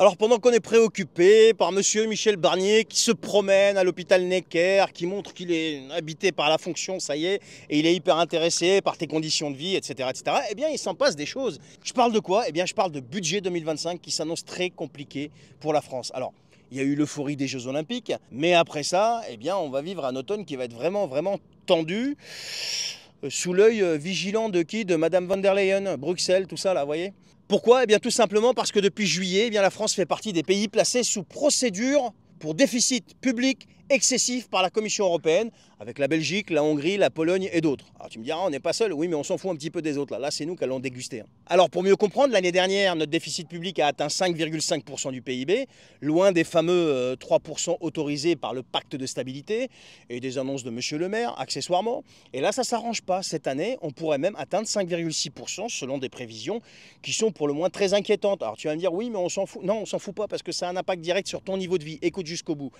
Alors pendant qu'on est préoccupé par monsieur Michel Barnier qui se promène à l'hôpital Necker, qui montre qu'il est habité par la fonction, ça y est, et il est hyper intéressé par tes conditions de vie, etc., etc., eh bien il s'en passe des choses. Je parle de quoi Eh bien je parle de budget 2025 qui s'annonce très compliqué pour la France. Alors, il y a eu l'euphorie des Jeux Olympiques, mais après ça, eh bien on va vivre un automne qui va être vraiment, vraiment tendu. Euh, sous l'œil euh, vigilant de qui De Madame von der Leyen, Bruxelles, tout ça là, vous voyez Pourquoi Eh bien tout simplement parce que depuis juillet, eh bien, la France fait partie des pays placés sous procédure pour déficit public excessif par la Commission européenne, avec la Belgique, la Hongrie, la Pologne et d'autres. Alors tu me diras, on n'est pas seul, oui, mais on s'en fout un petit peu des autres. Là, c'est nous qui allons déguster. Hein. Alors pour mieux comprendre, l'année dernière, notre déficit public a atteint 5,5% du PIB, loin des fameux 3% euh, autorisés par le pacte de stabilité et des annonces de Monsieur le maire, accessoirement. Et là, ça ne s'arrange pas. Cette année, on pourrait même atteindre 5,6% selon des prévisions qui sont pour le moins très inquiétantes. Alors tu vas me dire, oui, mais on s'en fout. Non, on s'en fout pas parce que ça a un impact direct sur ton niveau de vie. Écoute jusqu'au bout.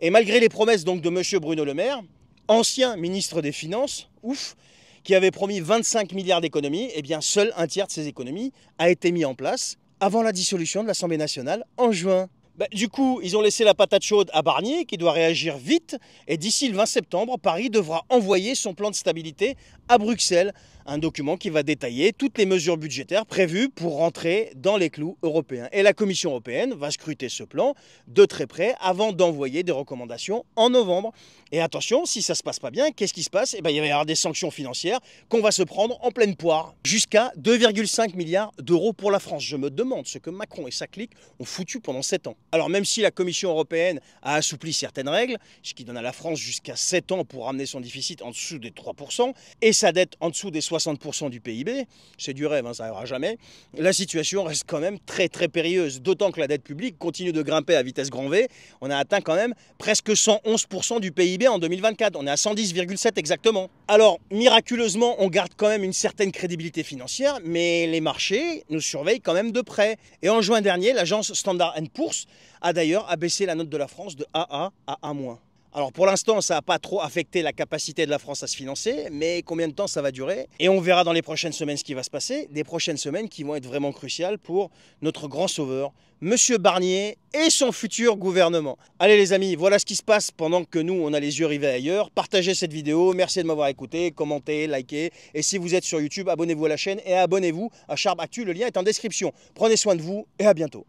Et malgré les promesses donc de M. Bruno Le Maire, ancien ministre des Finances, ouf, qui avait promis 25 milliards d'économies, eh bien seul un tiers de ces économies a été mis en place avant la dissolution de l'Assemblée nationale en juin. Bah, du coup, ils ont laissé la patate chaude à Barnier, qui doit réagir vite. Et d'ici le 20 septembre, Paris devra envoyer son plan de stabilité à Bruxelles, un document qui va détailler toutes les mesures budgétaires prévues pour rentrer dans les clous européens. Et la Commission européenne va scruter ce plan de très près avant d'envoyer des recommandations en novembre. Et attention, si ça se passe pas bien, qu'est-ce qui se passe eh bien, Il va y avoir des sanctions financières qu'on va se prendre en pleine poire, jusqu'à 2,5 milliards d'euros pour la France. Je me demande ce que Macron et sa clique ont foutu pendant 7 ans. Alors même si la Commission européenne a assoupli certaines règles, ce qui donne à la France jusqu'à 7 ans pour ramener son déficit en dessous des 3% et sa dette en dessous des 60% du PIB, c'est du rêve, hein, ça n'arrivera jamais, la situation reste quand même très très périlleuse, d'autant que la dette publique continue de grimper à vitesse grand V. On a atteint quand même presque 111% du PIB en 2024, on est à 110,7 exactement. Alors, miraculeusement, on garde quand même une certaine crédibilité financière, mais les marchés nous surveillent quand même de près. Et en juin dernier, l'agence Standard Poor's a d'ailleurs abaissé la note de la France de AA à A-. Alors pour l'instant, ça n'a pas trop affecté la capacité de la France à se financer, mais combien de temps ça va durer Et on verra dans les prochaines semaines ce qui va se passer, des prochaines semaines qui vont être vraiment cruciales pour notre grand sauveur, M. Barnier et son futur gouvernement. Allez les amis, voilà ce qui se passe pendant que nous, on a les yeux rivés ailleurs. Partagez cette vidéo, merci de m'avoir écouté, commentez, likez. Et si vous êtes sur YouTube, abonnez-vous à la chaîne et abonnez-vous à charbattu le lien est en description. Prenez soin de vous et à bientôt.